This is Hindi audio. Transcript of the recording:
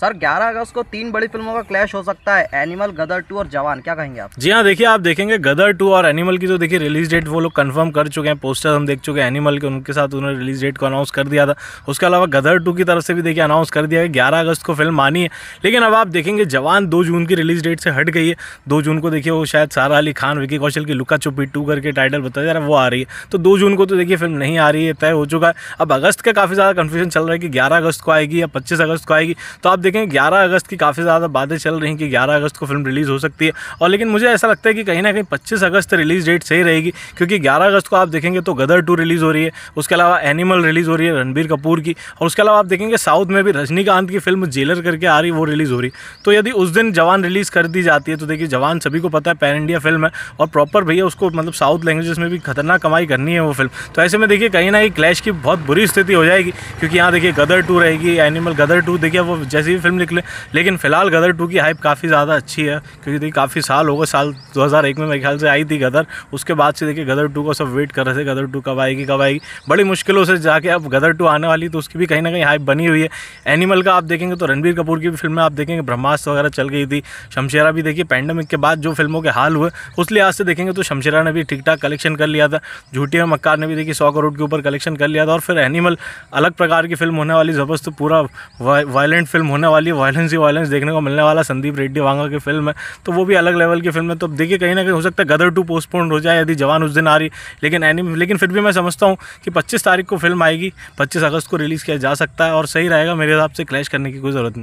सर 11 अगस्त को तीन बड़ी फिल्मों का क्लैश हो सकता है एनिमल गदर टू और जवान क्या कहेंगे आप जी हाँ देखिए आप देखेंगे गदर टू और एनिमल की तो देखिए रिलीज डेट वो लोग कंफर्म कर चुके हैं पोस्टर हम देख चुके हैं एनिमल के उनके साथ उन्होंने रिलीज डेट को अनाउंस कर दिया था उसके अलावा गदर टू की तरफ से भी देखिए अनाउंस कर दिया है ग्यारह अगस्त को फिल्म आनी है लेकिन अब आप देखेंगे जवान दो जून की रिलीज डेट से हट गई है दो जून को देखिए वो शायद सारा अली खान विकी कौशल की लुका चुपी टू करके टाइटल बताया जा रहा है वो आ रही है तो दो जून को तो देखिए फिल्म नहीं आ रही है तय हो चुका है अब अगस्त का काफ़ी ज़्यादा कन्फ्यूजन चल रहा है कि ग्यारह अगस्त को आएगी या पच्चीस अगस्त को आएगी तो आप देखें 11 अगस्त की काफ़ी ज़्यादा बातें चल रही हैं कि 11 अगस्त को फिल्म रिलीज़ हो सकती है और लेकिन मुझे ऐसा लगता है कि कहीं ना कहीं 25 अगस्त रिलीज़ डेट सही रहेगी क्योंकि 11 अगस्त को आप देखेंगे तो गदर टू रिलीज़ हो रही है उसके अलावा एनिमल रिलीज़ हो रही है रणबीर कपूर की और उसके अलावा आप देखेंगे साउथ में भी रजनीकांत की फिल्म जेलर करके आ रही वो रिलीज़ हो रही तो यदि उस दिन जवान रिलीज़ कर दी जाती है तो देखिए जवान सभी को पता है पैन इंडिया फिल्म है और प्रॉपर भैया उसको मतलब साउथ लैंग्वेजेस में भी खतरनाक कमाई करनी है वो फिल्म तो ऐसे में देखिए कहीं ना कहीं क्लैश की बहुत बुरी स्थिति हो जाएगी क्योंकि यहाँ देखिए गदर टू रहेगी एनिमल गदर टू देखिए वो जैसी भी फिल्म निकले लेकिन फिलहाल गदर टू की हाइप काफ़ी ज़्यादा अच्छी है क्योंकि देखिए काफ़ी साल हो गए साल 2001 में मेरे ख्याल से आई थी गदर उसके बाद से देखिए गदर टू को सब वेट कर रहे थे गदर टू कब आएगी कब आएगी बड़ी मुश्किलों से जाके अब गदर टू आने वाली तो उसकी भी कहीं ना कहीं हाइप बनी हुई है एनिमल का आप देखेंगे तो रणबीर कपूर की भी फिल्म आप देखेंगे ब्रह्मास्त वगैरह चल गई थी शमशेरा भी देखिए पैंडमिक के बाद जो फिल्मों के हाल हुए उस लिहाज से देखेंगे तो शमशेरा ने भी ठीक ठाक कलेक्शन कर लिया था झूठी और मक्कार ने भी देखिए सौ करोड़ के ऊपर कलेक्शन कर लिया था और फिर एनिमल अलग प्रकार की फिल्म होने वाली ज़बरदस्त पूरा वायलेंट फिल्म होने होने वाली वायलेंस ही वायलेंस देखने को मिलने वाला संदीप रेड्डी वांगा की फिल्म है तो वो भी अलग लेवल की फिल्म है तो अब देखिए कहीं ना कहीं हो सकता है गदर टू पोस्टपोन हो जाए यदि जवान उस दिन आ रही लेकिन एनी लेकिन फिर भी मैं समझता हूँ कि पच्चीस तारीख को फिल्म आएगी पच्चीस अगस्त को रिलीज़ किया जा सकता है और सही रहेगा मेरे हिसाब से क्लैश करने की कोई ज़रूरत नहीं